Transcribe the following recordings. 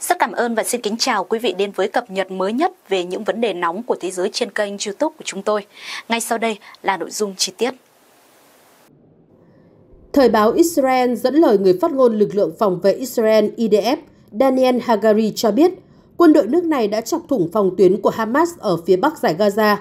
Rất cảm ơn và xin kính chào quý vị đến với cập nhật mới nhất về những vấn đề nóng của thế giới trên kênh YouTube của chúng tôi. Ngay sau đây là nội dung chi tiết. Thời báo Israel dẫn lời người phát ngôn lực lượng phòng vệ Israel IDF Daniel Hagari cho biết quân đội nước này đã chọc thủng phòng tuyến của Hamas ở phía bắc giải Gaza.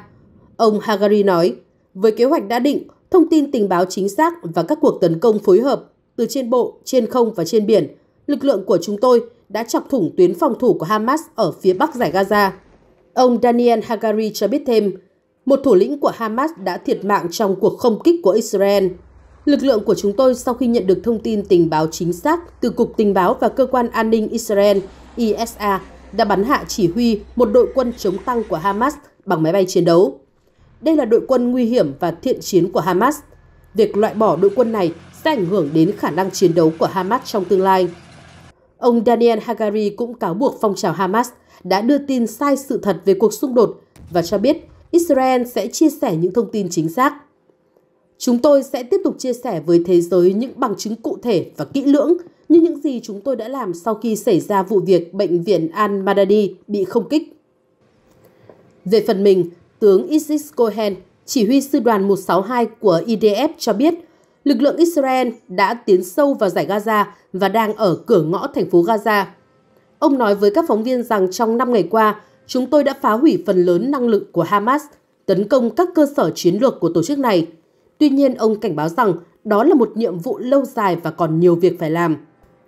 Ông Hagari nói, với kế hoạch đã định, thông tin tình báo chính xác và các cuộc tấn công phối hợp từ trên bộ, trên không và trên biển, lực lượng của chúng tôi đã chọc thủng tuyến phòng thủ của Hamas ở phía bắc giải Gaza. Ông Daniel Hagari cho biết thêm, một thủ lĩnh của Hamas đã thiệt mạng trong cuộc không kích của Israel. Lực lượng của chúng tôi sau khi nhận được thông tin tình báo chính xác từ Cục Tình báo và Cơ quan An ninh Israel ISA e đã bắn hạ chỉ huy một đội quân chống tăng của Hamas bằng máy bay chiến đấu. Đây là đội quân nguy hiểm và thiện chiến của Hamas. Việc loại bỏ đội quân này sẽ ảnh hưởng đến khả năng chiến đấu của Hamas trong tương lai. Ông Daniel Hagari cũng cáo buộc phong trào Hamas đã đưa tin sai sự thật về cuộc xung đột và cho biết Israel sẽ chia sẻ những thông tin chính xác. Chúng tôi sẽ tiếp tục chia sẻ với thế giới những bằng chứng cụ thể và kỹ lưỡng như những gì chúng tôi đã làm sau khi xảy ra vụ việc bệnh viện Al-Madani bị không kích. Về phần mình, tướng Isis Cohen, chỉ huy sư đoàn 162 của IDF cho biết lực lượng Israel đã tiến sâu vào giải Gaza và đang ở cửa ngõ thành phố Gaza. Ông nói với các phóng viên rằng trong 5 ngày qua, chúng tôi đã phá hủy phần lớn năng lực của Hamas, tấn công các cơ sở chiến lược của tổ chức này. Tuy nhiên, ông cảnh báo rằng đó là một nhiệm vụ lâu dài và còn nhiều việc phải làm.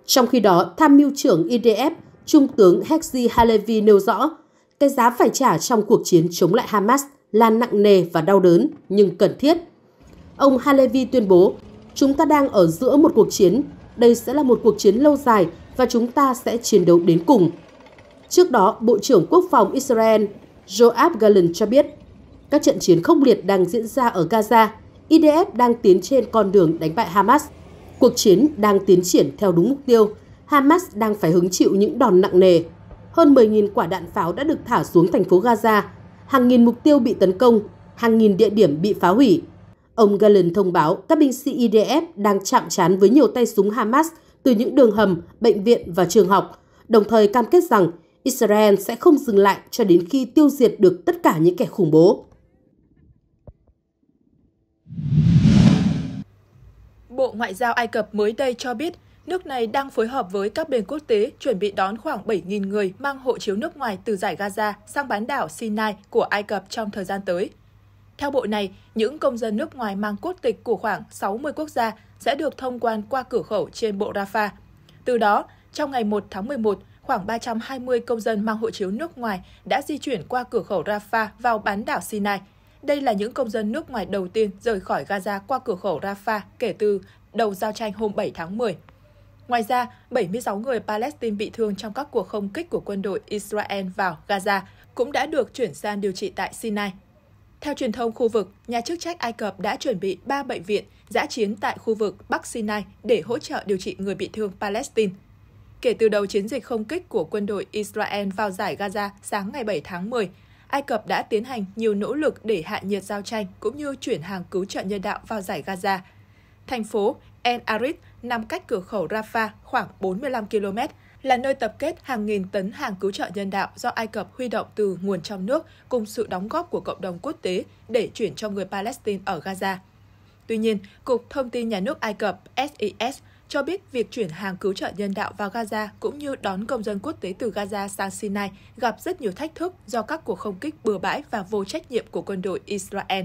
Trong khi đó, tham mưu trưởng IDF, Trung tướng Hexi Halevi nêu rõ, cái giá phải trả trong cuộc chiến chống lại Hamas là nặng nề và đau đớn, nhưng cần thiết – Ông Halevi tuyên bố, chúng ta đang ở giữa một cuộc chiến, đây sẽ là một cuộc chiến lâu dài và chúng ta sẽ chiến đấu đến cùng. Trước đó, Bộ trưởng Quốc phòng Israel Joab Galan cho biết, các trận chiến khốc liệt đang diễn ra ở Gaza, IDF đang tiến trên con đường đánh bại Hamas. Cuộc chiến đang tiến triển theo đúng mục tiêu, Hamas đang phải hứng chịu những đòn nặng nề. Hơn 10.000 quả đạn pháo đã được thả xuống thành phố Gaza, hàng nghìn mục tiêu bị tấn công, hàng nghìn địa điểm bị phá hủy, Ông Galen thông báo các binh sĩ IDF e đang chạm trán với nhiều tay súng Hamas từ những đường hầm, bệnh viện và trường học, đồng thời cam kết rằng Israel sẽ không dừng lại cho đến khi tiêu diệt được tất cả những kẻ khủng bố. Bộ Ngoại giao Ai Cập mới đây cho biết nước này đang phối hợp với các bên quốc tế chuẩn bị đón khoảng 7.000 người mang hộ chiếu nước ngoài từ giải Gaza sang bán đảo Sinai của Ai Cập trong thời gian tới. Theo bộ này, những công dân nước ngoài mang quốc tịch của khoảng 60 quốc gia sẽ được thông quan qua cửa khẩu trên bộ Rafah. Từ đó, trong ngày 1 tháng 11, khoảng 320 công dân mang hộ chiếu nước ngoài đã di chuyển qua cửa khẩu Rafah vào bán đảo Sinai. Đây là những công dân nước ngoài đầu tiên rời khỏi Gaza qua cửa khẩu Rafah kể từ đầu giao tranh hôm 7 tháng 10. Ngoài ra, 76 người Palestine bị thương trong các cuộc không kích của quân đội Israel vào Gaza cũng đã được chuyển sang điều trị tại Sinai. Theo truyền thông khu vực, nhà chức trách Ai Cập đã chuẩn bị 3 bệnh viện giã chiến tại khu vực Bắc Sinai để hỗ trợ điều trị người bị thương Palestine. Kể từ đầu chiến dịch không kích của quân đội Israel vào giải Gaza sáng ngày 7 tháng 10, Ai Cập đã tiến hành nhiều nỗ lực để hạ nhiệt giao tranh cũng như chuyển hàng cứu trợ nhân đạo vào giải Gaza. Thành phố En Arid nằm cách cửa khẩu Rafah khoảng 45 km là nơi tập kết hàng nghìn tấn hàng cứu trợ nhân đạo do Ai Cập huy động từ nguồn trong nước cùng sự đóng góp của cộng đồng quốc tế để chuyển cho người Palestine ở Gaza. Tuy nhiên, Cục Thông tin Nhà nước Ai Cập SIS cho biết việc chuyển hàng cứu trợ nhân đạo vào Gaza cũng như đón công dân quốc tế từ Gaza sang Sinai gặp rất nhiều thách thức do các cuộc không kích bừa bãi và vô trách nhiệm của quân đội Israel.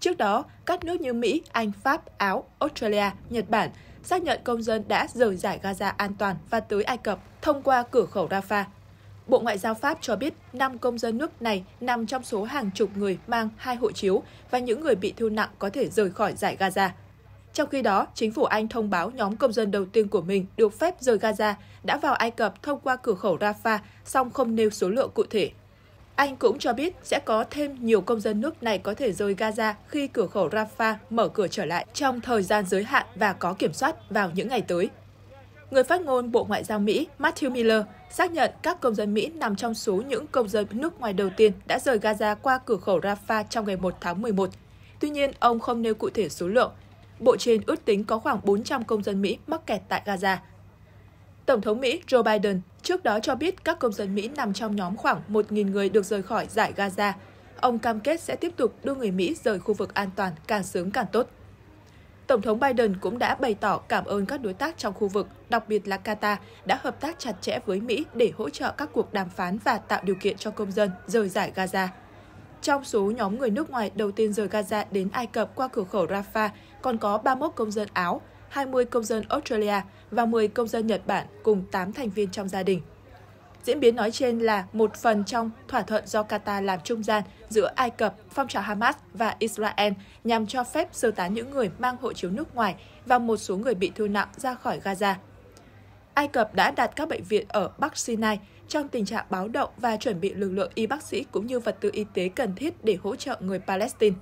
Trước đó, các nước như Mỹ, Anh, Pháp, Áo, Australia, Nhật Bản xác nhận công dân đã rời giải Gaza an toàn và tới Ai Cập thông qua cửa khẩu Rafah. Bộ Ngoại giao Pháp cho biết 5 công dân nước này nằm trong số hàng chục người mang hai hộ chiếu và những người bị thương nặng có thể rời khỏi giải Gaza. Trong khi đó, chính phủ Anh thông báo nhóm công dân đầu tiên của mình được phép rời Gaza đã vào Ai Cập thông qua cửa khẩu Rafah, song không nêu số lượng cụ thể. Anh cũng cho biết sẽ có thêm nhiều công dân nước này có thể rời Gaza khi cửa khẩu Rafah mở cửa trở lại trong thời gian giới hạn và có kiểm soát vào những ngày tới. Người phát ngôn Bộ Ngoại giao Mỹ Matthew Miller xác nhận các công dân Mỹ nằm trong số những công dân nước ngoài đầu tiên đã rời Gaza qua cửa khẩu Rafah trong ngày 1 tháng 11. Tuy nhiên, ông không nêu cụ thể số lượng. Bộ trên ước tính có khoảng 400 công dân Mỹ mắc kẹt tại Gaza. Tổng thống Mỹ Joe Biden trước đó cho biết các công dân Mỹ nằm trong nhóm khoảng 1.000 người được rời khỏi giải Gaza. Ông cam kết sẽ tiếp tục đưa người Mỹ rời khu vực an toàn càng sớm càng tốt. Tổng thống Biden cũng đã bày tỏ cảm ơn các đối tác trong khu vực, đặc biệt là Qatar, đã hợp tác chặt chẽ với Mỹ để hỗ trợ các cuộc đàm phán và tạo điều kiện cho công dân rời giải Gaza. Trong số nhóm người nước ngoài đầu tiên rời Gaza đến Ai Cập qua cửa khẩu Rafah, còn có 31 công dân Áo, 20 công dân Australia và 10 công dân Nhật Bản cùng 8 thành viên trong gia đình. Diễn biến nói trên là một phần trong thỏa thuận do Qatar làm trung gian giữa Ai Cập, phong trào Hamas và Israel nhằm cho phép sơ tán những người mang hộ chiếu nước ngoài và một số người bị thương nặng ra khỏi Gaza. Ai Cập đã đặt các bệnh viện ở Bắc Sinai trong tình trạng báo động và chuẩn bị lực lượng y bác sĩ cũng như vật tư y tế cần thiết để hỗ trợ người Palestine.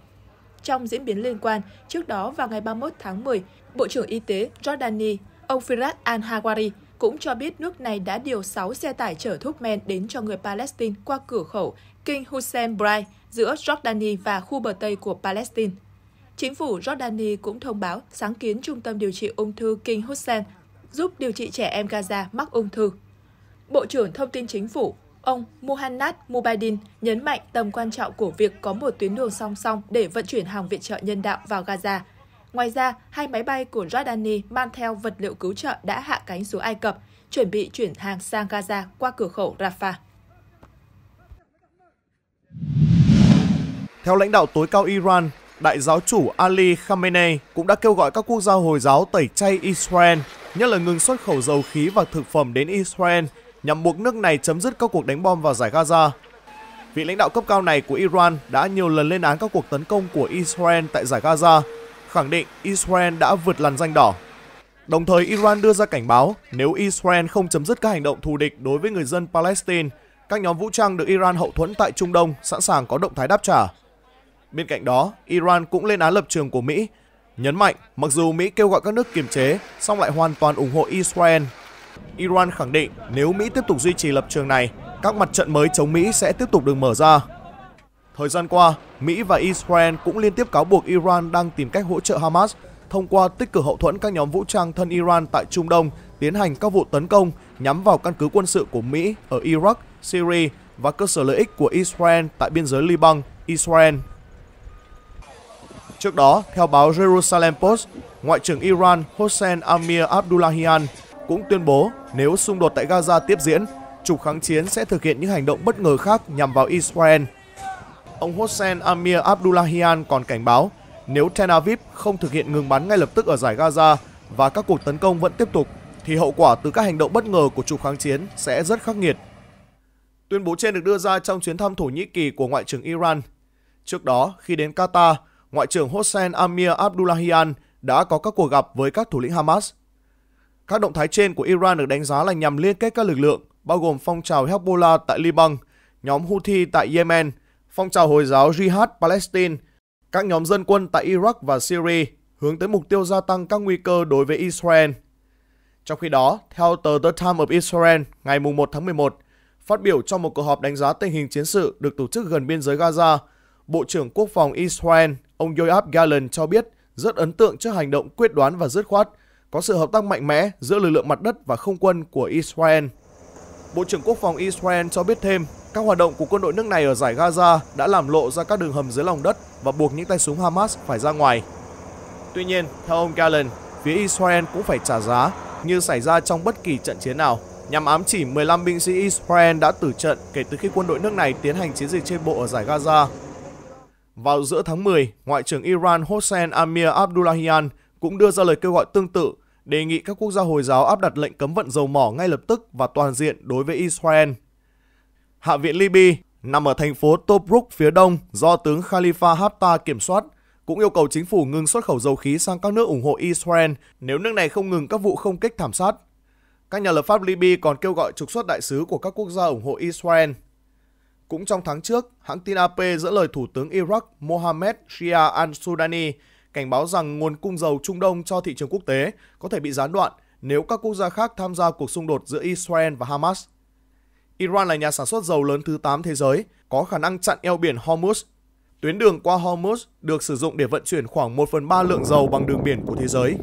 Trong diễn biến liên quan, trước đó vào ngày 31 tháng 10, Bộ trưởng Y tế Jordani, ông Firat al-Hawari, cũng cho biết nước này đã điều 6 xe tải chở thuốc men đến cho người Palestine qua cửa khẩu King Hussein Brai giữa Jordani và khu bờ Tây của Palestine. Chính phủ Jordani cũng thông báo sáng kiến Trung tâm điều trị ung thư King Hussein giúp điều trị trẻ em Gaza mắc ung thư. Bộ trưởng Thông tin Chính phủ Ông Mohanad Mubaidin nhấn mạnh tầm quan trọng của việc có một tuyến đường song song để vận chuyển hàng viện trợ nhân đạo vào Gaza. Ngoài ra, hai máy bay của Jordani mang theo vật liệu cứu trợ đã hạ cánh xuống Ai Cập, chuẩn bị chuyển hàng sang Gaza qua cửa khẩu Rafah. Theo lãnh đạo tối cao Iran, Đại giáo chủ Ali Khamenei cũng đã kêu gọi các quốc gia Hồi giáo tẩy chay Israel, nhất là ngừng xuất khẩu dầu khí và thực phẩm đến Israel nhằm buộc nước này chấm dứt các cuộc đánh bom vào giải Gaza. Vị lãnh đạo cấp cao này của Iran đã nhiều lần lên án các cuộc tấn công của Israel tại giải Gaza, khẳng định Israel đã vượt làn danh đỏ. Đồng thời Iran đưa ra cảnh báo nếu Israel không chấm dứt các hành động thù địch đối với người dân Palestine, các nhóm vũ trang được Iran hậu thuẫn tại Trung Đông sẵn sàng có động thái đáp trả. Bên cạnh đó, Iran cũng lên án lập trường của Mỹ, nhấn mạnh mặc dù Mỹ kêu gọi các nước kiềm chế, song lại hoàn toàn ủng hộ Israel Iran khẳng định nếu Mỹ tiếp tục duy trì lập trường này, các mặt trận mới chống Mỹ sẽ tiếp tục được mở ra. Thời gian qua, Mỹ và Israel cũng liên tiếp cáo buộc Iran đang tìm cách hỗ trợ Hamas thông qua tích cực hậu thuẫn các nhóm vũ trang thân Iran tại Trung Đông tiến hành các vụ tấn công nhắm vào căn cứ quân sự của Mỹ ở Iraq, Syria và cơ sở lợi ích của Israel tại biên giới Liban, Israel. Trước đó, theo báo Jerusalem Post, Ngoại trưởng Iran Hossein Amir Abdullahian cũng tuyên bố nếu xung đột tại Gaza tiếp diễn, trục kháng chiến sẽ thực hiện những hành động bất ngờ khác nhằm vào Israel. Ông Hossein Amir Abdullahian còn cảnh báo nếu Tel Aviv không thực hiện ngừng bắn ngay lập tức ở giải Gaza và các cuộc tấn công vẫn tiếp tục, thì hậu quả từ các hành động bất ngờ của trục kháng chiến sẽ rất khắc nghiệt. Tuyên bố trên được đưa ra trong chuyến thăm Thổ Nhĩ Kỳ của Ngoại trưởng Iran. Trước đó, khi đến Qatar, Ngoại trưởng Hossein Amir Abdullahian đã có các cuộc gặp với các thủ lĩnh Hamas các động thái trên của Iran được đánh giá là nhằm liên kết các lực lượng, bao gồm phong trào Hezbollah tại Liban, nhóm Houthi tại Yemen, phong trào Hồi giáo Jihad Palestine, các nhóm dân quân tại Iraq và Syria, hướng tới mục tiêu gia tăng các nguy cơ đối với Israel. Trong khi đó, theo tờ The Times of Israel ngày 1 tháng 11, phát biểu trong một cuộc họp đánh giá tình hình chiến sự được tổ chức gần biên giới Gaza, Bộ trưởng Quốc phòng Israel, ông Yoav Gallant cho biết rất ấn tượng trước hành động quyết đoán và dứt khoát có sự hợp tác mạnh mẽ giữa lực lượng mặt đất và không quân của Israel. Bộ trưởng Quốc phòng Israel cho biết thêm, các hoạt động của quân đội nước này ở giải Gaza đã làm lộ ra các đường hầm dưới lòng đất và buộc những tay súng Hamas phải ra ngoài. Tuy nhiên, theo ông Gallen, phía Israel cũng phải trả giá như xảy ra trong bất kỳ trận chiến nào, nhằm ám chỉ 15 binh sĩ Israel đã tử trận kể từ khi quân đội nước này tiến hành chiến dịch trên bộ ở giải Gaza. Vào giữa tháng 10, Ngoại trưởng Iran Hossein Amir Abdullahian cũng đưa ra lời kêu gọi tương tự, đề nghị các quốc gia Hồi giáo áp đặt lệnh cấm vận dầu mỏ ngay lập tức và toàn diện đối với Israel. Hạ viện Libya nằm ở thành phố Tobruk phía đông do tướng Khalifa Haftar kiểm soát, cũng yêu cầu chính phủ ngừng xuất khẩu dầu khí sang các nước ủng hộ Israel nếu nước này không ngừng các vụ không kích thảm sát. Các nhà lập pháp Libya còn kêu gọi trục xuất đại sứ của các quốc gia ủng hộ Israel. Cũng trong tháng trước, hãng tin AP dẫn lời Thủ tướng Iraq Mohammed Shia al-Sudani cảnh báo rằng nguồn cung dầu Trung Đông cho thị trường quốc tế có thể bị gián đoạn nếu các quốc gia khác tham gia cuộc xung đột giữa Israel và Hamas. Iran là nhà sản xuất dầu lớn thứ 8 thế giới, có khả năng chặn eo biển Hormuz. Tuyến đường qua Hormuz được sử dụng để vận chuyển khoảng 1 phần 3 lượng dầu bằng đường biển của thế giới.